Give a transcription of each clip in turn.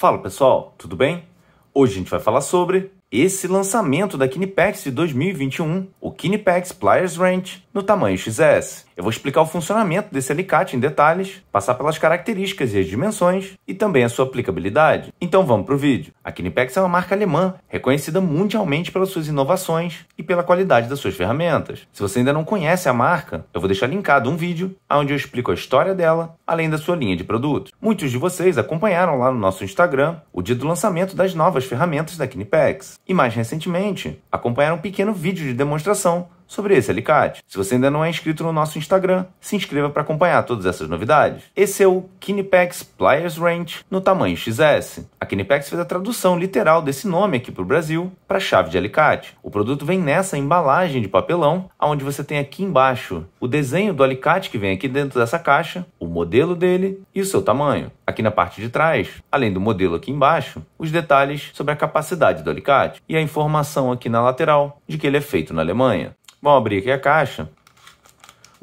Fala pessoal, tudo bem? Hoje a gente vai falar sobre esse lançamento da Kinepex de 2021, o Kinepex Pliers Ranch no tamanho XS. Eu vou explicar o funcionamento desse alicate em detalhes, passar pelas características e as dimensões e também a sua aplicabilidade. Então vamos para o vídeo. A Kinepex é uma marca alemã, reconhecida mundialmente pelas suas inovações e pela qualidade das suas ferramentas. Se você ainda não conhece a marca, eu vou deixar linkado um vídeo onde eu explico a história dela, além da sua linha de produtos. Muitos de vocês acompanharam lá no nosso Instagram o dia do lançamento das novas ferramentas da Kinepex. E mais recentemente, acompanharam um pequeno vídeo de demonstração sobre esse alicate. Se você ainda não é inscrito no nosso Instagram, se inscreva para acompanhar todas essas novidades. Esse é o Kinepex Pliers Range no tamanho XS. A Kinepex fez a tradução literal desse nome aqui para o Brasil para chave de alicate. O produto vem nessa embalagem de papelão, onde você tem aqui embaixo o desenho do alicate que vem aqui dentro dessa caixa, o modelo dele e o seu tamanho. Aqui na parte de trás, além do modelo aqui embaixo, os detalhes sobre a capacidade do alicate e a informação aqui na lateral de que ele é feito na Alemanha. Vamos abrir aqui a caixa.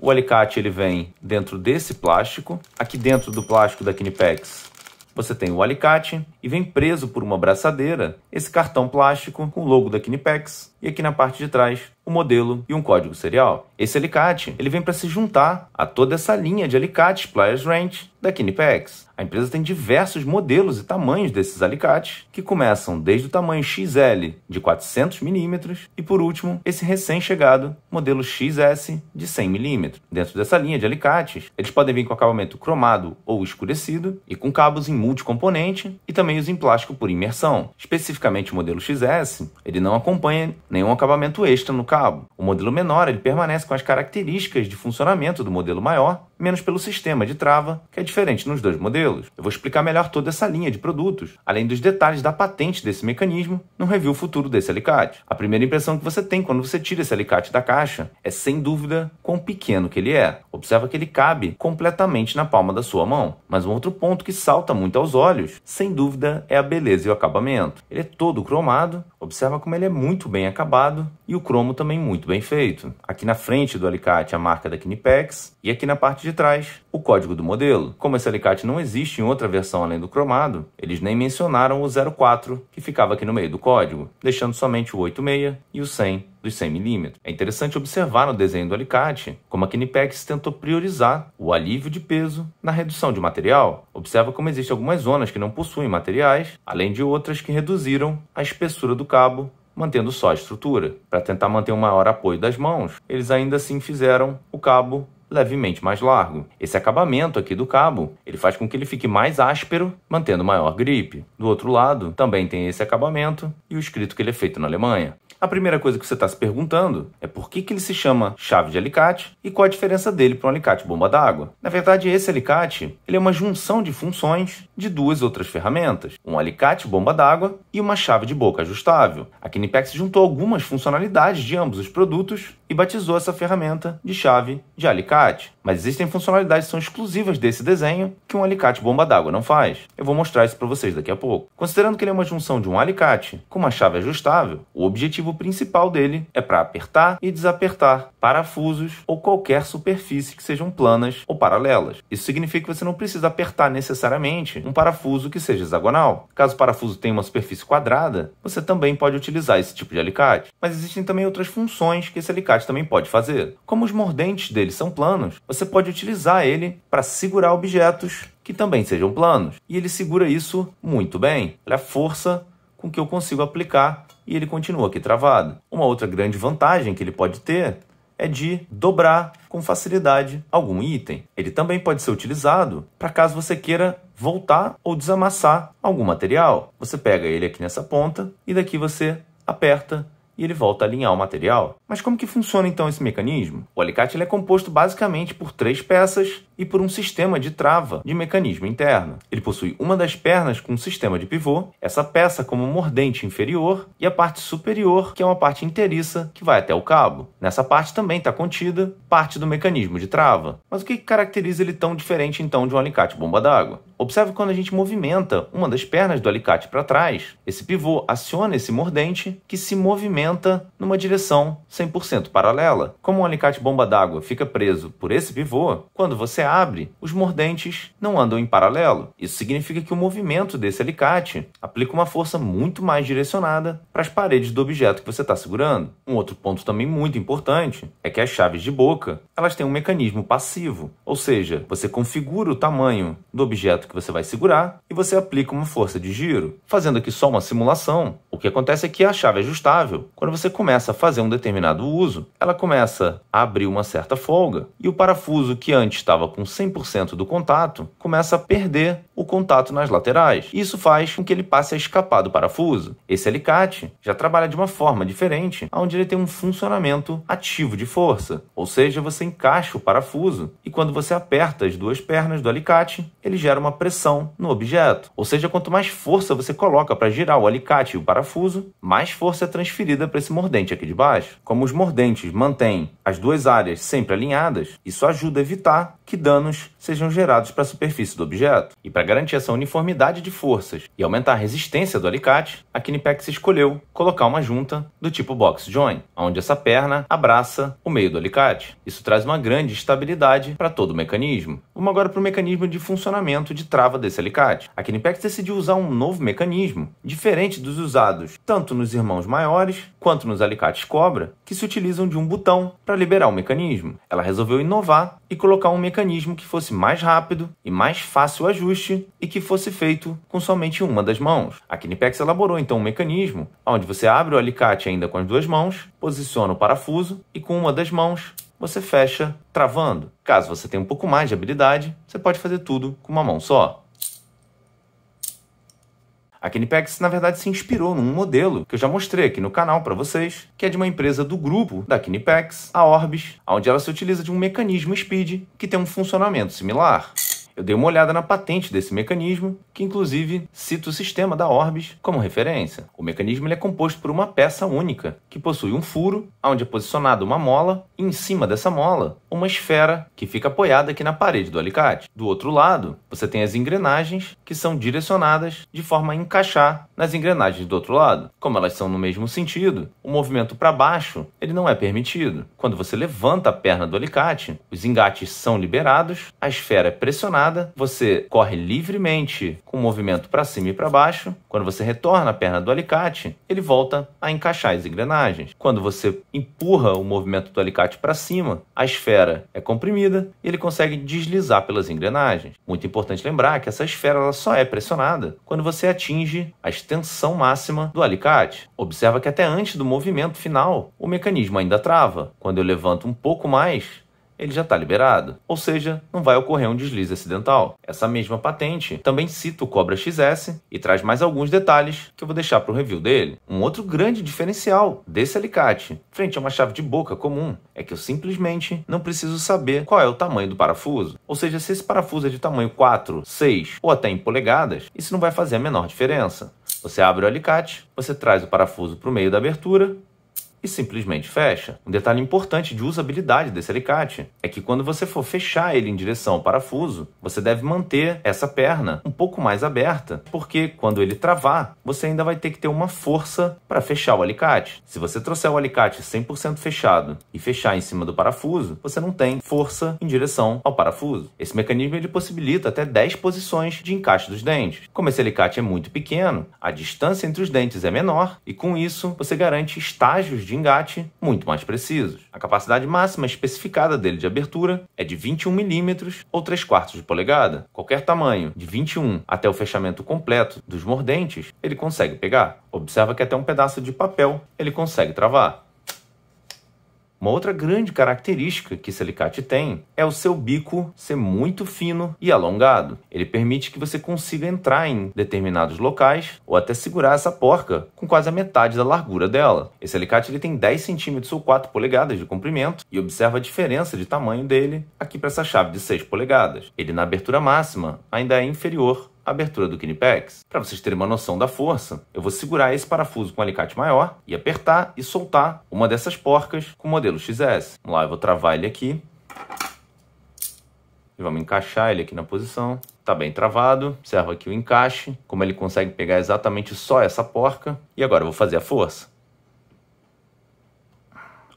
O alicate ele vem dentro desse plástico. Aqui dentro do plástico da Kinipex você tem o alicate e vem preso por uma braçadeira esse cartão plástico com o logo da Kinipex. E aqui na parte de trás o modelo e um código serial. Esse alicate ele vem para se juntar a toda essa linha de alicates Pliers Range da Kinepex. A empresa tem diversos modelos e tamanhos desses alicates, que começam desde o tamanho XL de 400 mm e, por último, esse recém-chegado modelo XS de 100 mm. Dentro dessa linha de alicates, eles podem vir com acabamento cromado ou escurecido e com cabos em multicomponente e também os em plástico por imersão. Especificamente o modelo XS, ele não acompanha nenhum acabamento extra no cabo cabo. O modelo menor ele permanece com as características de funcionamento do modelo maior, menos pelo sistema de trava, que é diferente nos dois modelos. Eu vou explicar melhor toda essa linha de produtos, além dos detalhes da patente desse mecanismo, num review futuro desse alicate. A primeira impressão que você tem quando você tira esse alicate da caixa é, sem dúvida, quão pequeno que ele é. Observa que ele cabe completamente na palma da sua mão. Mas um outro ponto que salta muito aos olhos, sem dúvida, é a beleza e o acabamento. Ele é todo cromado, observa como ele é muito bem acabado, e o cromo também também muito bem feito. Aqui na frente do alicate a marca da Kinepex, e aqui na parte de trás o código do modelo. Como esse alicate não existe em outra versão além do cromado, eles nem mencionaram o 04 que ficava aqui no meio do código, deixando somente o 86 e o 100 dos 100 mm. É interessante observar no desenho do alicate como a Kinepex tentou priorizar o alívio de peso na redução de material. Observa como existem algumas zonas que não possuem materiais, além de outras que reduziram a espessura do cabo mantendo só a estrutura. Para tentar manter um maior apoio das mãos, eles ainda assim fizeram o cabo levemente mais largo. Esse acabamento aqui do cabo, ele faz com que ele fique mais áspero, mantendo maior gripe. Do outro lado, também tem esse acabamento e o escrito que ele é feito na Alemanha. A primeira coisa que você está se perguntando é por que, que ele se chama chave de alicate e qual a diferença dele para um alicate bomba d'água. Na verdade, esse alicate ele é uma junção de funções de duas outras ferramentas, um alicate bomba d'água e uma chave de boca ajustável. A Kinipex juntou algumas funcionalidades de ambos os produtos e batizou essa ferramenta de chave de alicate. Mas existem funcionalidades que são exclusivas desse desenho que um alicate bomba d'água não faz. Eu vou mostrar isso para vocês daqui a pouco. Considerando que ele é uma junção de um alicate com uma chave ajustável, o objetivo principal dele é para apertar e desapertar parafusos ou qualquer superfície que sejam planas ou paralelas. Isso significa que você não precisa apertar necessariamente um parafuso que seja hexagonal. Caso o parafuso tenha uma superfície quadrada, você também pode utilizar esse tipo de alicate. Mas existem também outras funções que esse alicate também pode fazer. Como os mordentes dele são planos, você pode utilizar ele para segurar objetos que também sejam planos. E ele segura isso muito bem. Olha é a força com que eu consigo aplicar e ele continua aqui travado. Uma outra grande vantagem que ele pode ter é de dobrar com facilidade algum item. Ele também pode ser utilizado para caso você queira voltar ou desamassar algum material. Você pega ele aqui nessa ponta e daqui você aperta e ele volta a alinhar o material. Mas como que funciona então esse mecanismo? O alicate é composto basicamente por três peças e por um sistema de trava de mecanismo interno. Ele possui uma das pernas com um sistema de pivô, essa peça como mordente inferior e a parte superior, que é uma parte inteiriça que vai até o cabo. Nessa parte também está contida parte do mecanismo de trava. Mas o que caracteriza ele tão diferente então de um alicate bomba d'água? Observe quando a gente movimenta uma das pernas do alicate para trás, esse pivô aciona esse mordente que se movimenta numa direção 100% paralela. Como um alicate bomba d'água fica preso por esse pivô, quando você abre, os mordentes não andam em paralelo. Isso significa que o movimento desse alicate aplica uma força muito mais direcionada para as paredes do objeto que você está segurando. Um outro ponto também muito importante é que as chaves de boca elas têm um mecanismo passivo, ou seja, você configura o tamanho do objeto que você vai segurar e você aplica uma força de giro. Fazendo aqui só uma simulação, o que acontece é que a chave é ajustável, quando você começa a fazer um determinado uso, ela começa a abrir uma certa folga e o parafuso que antes estava com 100% do contato começa a perder o contato nas laterais. Isso faz com que ele passe a escapar do parafuso. Esse alicate já trabalha de uma forma diferente, onde ele tem um funcionamento ativo de força, ou seja, você encaixa o parafuso e quando você aperta as duas pernas do alicate, ele gera uma pressão no objeto. Ou seja, quanto mais força você coloca para girar o alicate e o parafuso, mais força é transferida para esse mordente aqui de baixo. Como os mordentes mantêm as duas áreas sempre alinhadas, isso ajuda a evitar que danos sejam gerados para a superfície do objeto. E para garantir essa uniformidade de forças e aumentar a resistência do alicate, a Knipex escolheu colocar uma junta do tipo box join, onde essa perna abraça o meio do alicate. Isso traz uma grande estabilidade para todo o mecanismo. Vamos agora para o mecanismo de funcionamento de trava desse alicate. A Knipex decidiu usar um novo mecanismo, diferente dos usados tanto nos irmãos maiores quanto nos alicates cobra, que se utilizam de um botão para liberar o mecanismo. Ela resolveu inovar e colocar um mecanismo que fosse mais rápido e mais fácil o ajuste e que fosse feito com somente uma das mãos. A Kinepex elaborou então um mecanismo onde você abre o alicate ainda com as duas mãos, posiciona o parafuso e com uma das mãos você fecha travando. Caso você tenha um pouco mais de habilidade, você pode fazer tudo com uma mão só. A Kennypex, na verdade, se inspirou num modelo que eu já mostrei aqui no canal para vocês, que é de uma empresa do grupo da Kennypex, a Orbis, onde ela se utiliza de um mecanismo Speed que tem um funcionamento similar. Eu dei uma olhada na patente desse mecanismo, que inclusive cita o sistema da Orbis como referência. O mecanismo é composto por uma peça única, que possui um furo, onde é posicionada uma mola, e em cima dessa mola, uma esfera que fica apoiada aqui na parede do alicate. Do outro lado, você tem as engrenagens, que são direcionadas de forma a encaixar nas engrenagens do outro lado. Como elas são no mesmo sentido, o movimento para baixo ele não é permitido. Quando você levanta a perna do alicate, os engates são liberados, a esfera é pressionada você corre livremente com o movimento para cima e para baixo. Quando você retorna a perna do alicate, ele volta a encaixar as engrenagens. Quando você empurra o movimento do alicate para cima, a esfera é comprimida e ele consegue deslizar pelas engrenagens. Muito importante lembrar que essa esfera ela só é pressionada quando você atinge a extensão máxima do alicate. Observa que até antes do movimento final, o mecanismo ainda trava. Quando eu levanto um pouco mais, ele já está liberado, ou seja, não vai ocorrer um deslize acidental. Essa mesma patente também cita o Cobra XS e traz mais alguns detalhes que eu vou deixar para o review dele. Um outro grande diferencial desse alicate, frente a uma chave de boca comum, é que eu simplesmente não preciso saber qual é o tamanho do parafuso. Ou seja, se esse parafuso é de tamanho 4, 6 ou até em polegadas, isso não vai fazer a menor diferença. Você abre o alicate, você traz o parafuso para o meio da abertura e simplesmente fecha. Um detalhe importante de usabilidade desse alicate é que quando você for fechar ele em direção ao parafuso, você deve manter essa perna um pouco mais aberta, porque quando ele travar, você ainda vai ter que ter uma força para fechar o alicate. Se você trouxer o alicate 100% fechado e fechar em cima do parafuso, você não tem força em direção ao parafuso. Esse mecanismo ele possibilita até 10 posições de encaixe dos dentes. Como esse alicate é muito pequeno, a distância entre os dentes é menor e com isso você garante estágios de engate muito mais precisos. A capacidade máxima especificada dele de abertura é de 21 mm ou 3 quartos de polegada. Qualquer tamanho, de 21 até o fechamento completo dos mordentes, ele consegue pegar. Observa que até um pedaço de papel ele consegue travar. Uma outra grande característica que esse alicate tem é o seu bico ser muito fino e alongado. Ele permite que você consiga entrar em determinados locais ou até segurar essa porca com quase a metade da largura dela. Esse alicate ele tem 10 centímetros ou 4 polegadas de comprimento e observa a diferença de tamanho dele aqui para essa chave de 6 polegadas. Ele na abertura máxima ainda é inferior a abertura do Kinepex. Para vocês terem uma noção da força, eu vou segurar esse parafuso com um alicate maior e apertar e soltar uma dessas porcas com o modelo XS. Vamos lá, eu vou travar ele aqui. E vamos encaixar ele aqui na posição. Tá bem travado, observa aqui o encaixe, como ele consegue pegar exatamente só essa porca. E agora eu vou fazer a força.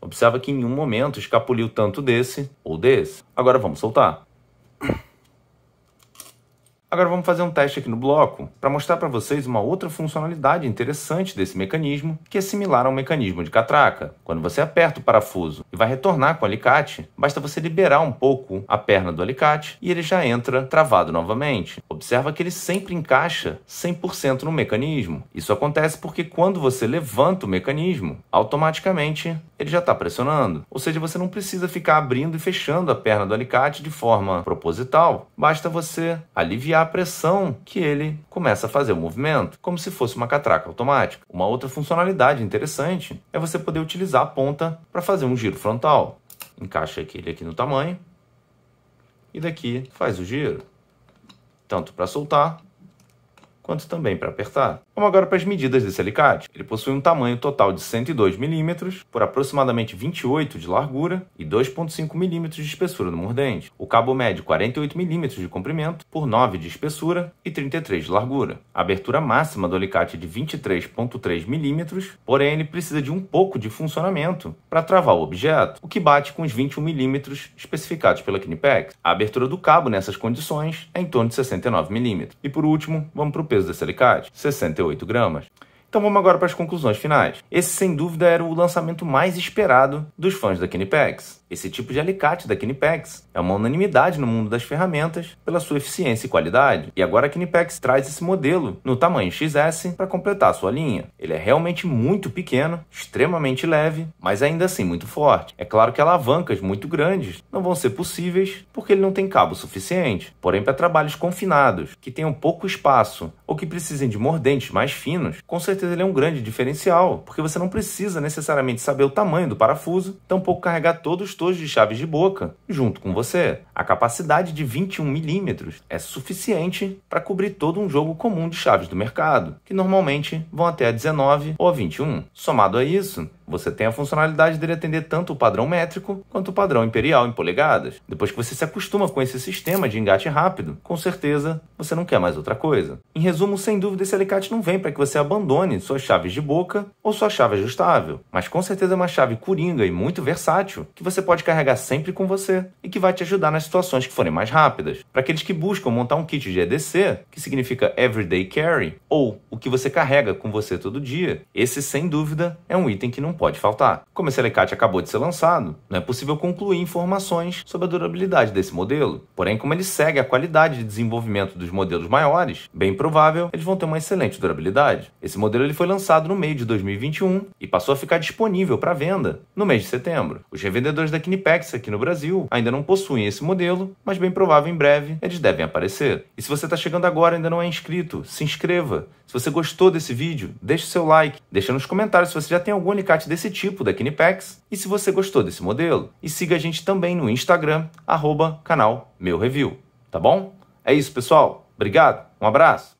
Observa que em nenhum momento escapuliu tanto desse ou desse. Agora vamos soltar. Agora vamos fazer um teste aqui no bloco para mostrar para vocês uma outra funcionalidade interessante desse mecanismo, que é similar ao mecanismo de catraca. Quando você aperta o parafuso e vai retornar com o alicate, basta você liberar um pouco a perna do alicate e ele já entra travado novamente. Observa que ele sempre encaixa 100% no mecanismo. Isso acontece porque quando você levanta o mecanismo, automaticamente ele já está pressionando. Ou seja, você não precisa ficar abrindo e fechando a perna do alicate de forma proposital, basta você aliviar a pressão que ele começa a fazer o movimento, como se fosse uma catraca automática. Uma outra funcionalidade interessante é você poder utilizar a ponta para fazer um giro frontal. Encaixa ele aqui no tamanho e daqui faz o giro, tanto para soltar quanto também para apertar. Vamos agora para as medidas desse alicate. Ele possui um tamanho total de 102 mm por aproximadamente 28 de largura e 2,5 mm de espessura no mordente. O cabo mede 48 mm de comprimento por 9 de espessura e 33 de largura. A abertura máxima do alicate é de 23,3 mm, porém ele precisa de um pouco de funcionamento para travar o objeto, o que bate com os 21 mm especificados pela Knipex. A abertura do cabo nessas condições é em torno de 69 mm. E por último, vamos para o peso desse alicate, 68 48 gramas. Então vamos agora para as conclusões finais. Esse sem dúvida era o lançamento mais esperado dos fãs da Kinipex. Esse tipo de alicate da Kinipex é uma unanimidade no mundo das ferramentas pela sua eficiência e qualidade. E agora a Kinipex traz esse modelo no tamanho XS para completar sua linha. Ele é realmente muito pequeno, extremamente leve, mas ainda assim muito forte. É claro que alavancas muito grandes não vão ser possíveis porque ele não tem cabo suficiente. Porém, para trabalhos confinados, que tenham pouco espaço ou que precisem de mordentes mais finos, com certeza certeza ele é um grande diferencial, porque você não precisa necessariamente saber o tamanho do parafuso, tampouco carregar todos os tojos de chaves de boca junto com você. A capacidade de 21 milímetros é suficiente para cobrir todo um jogo comum de chaves do mercado, que normalmente vão até a 19 ou a 21. Somado a isso, você tem a funcionalidade dele atender tanto o padrão métrico quanto o padrão imperial em polegadas. Depois que você se acostuma com esse sistema de engate rápido, com certeza você não quer mais outra coisa. Em resumo, sem dúvida esse alicate não vem para que você abandone suas chaves de boca ou sua chave ajustável, mas com certeza é uma chave coringa e muito versátil que você pode carregar sempre com você e que vai te ajudar nas situações que forem mais rápidas. Para aqueles que buscam montar um kit de EDC, que significa Everyday Carry, ou o que você carrega com você todo dia, esse sem dúvida é um item que não pode faltar. Como esse alicate acabou de ser lançado, não é possível concluir informações sobre a durabilidade desse modelo. Porém, como ele segue a qualidade de desenvolvimento dos modelos maiores, bem provável eles vão ter uma excelente durabilidade. Esse modelo ele foi lançado no meio de 2021 e passou a ficar disponível para venda no mês de setembro. Os revendedores da Kinipex aqui no Brasil ainda não possuem esse modelo, mas bem provável em breve eles devem aparecer. E se você está chegando agora e ainda não é inscrito, se inscreva. Se você gostou desse vídeo, deixe seu like, deixa nos comentários se você já tem algum alicate desse tipo da Kinepex e se você gostou desse modelo. E siga a gente também no Instagram, arroba canal Meu Review, tá bom? É isso, pessoal. Obrigado, um abraço.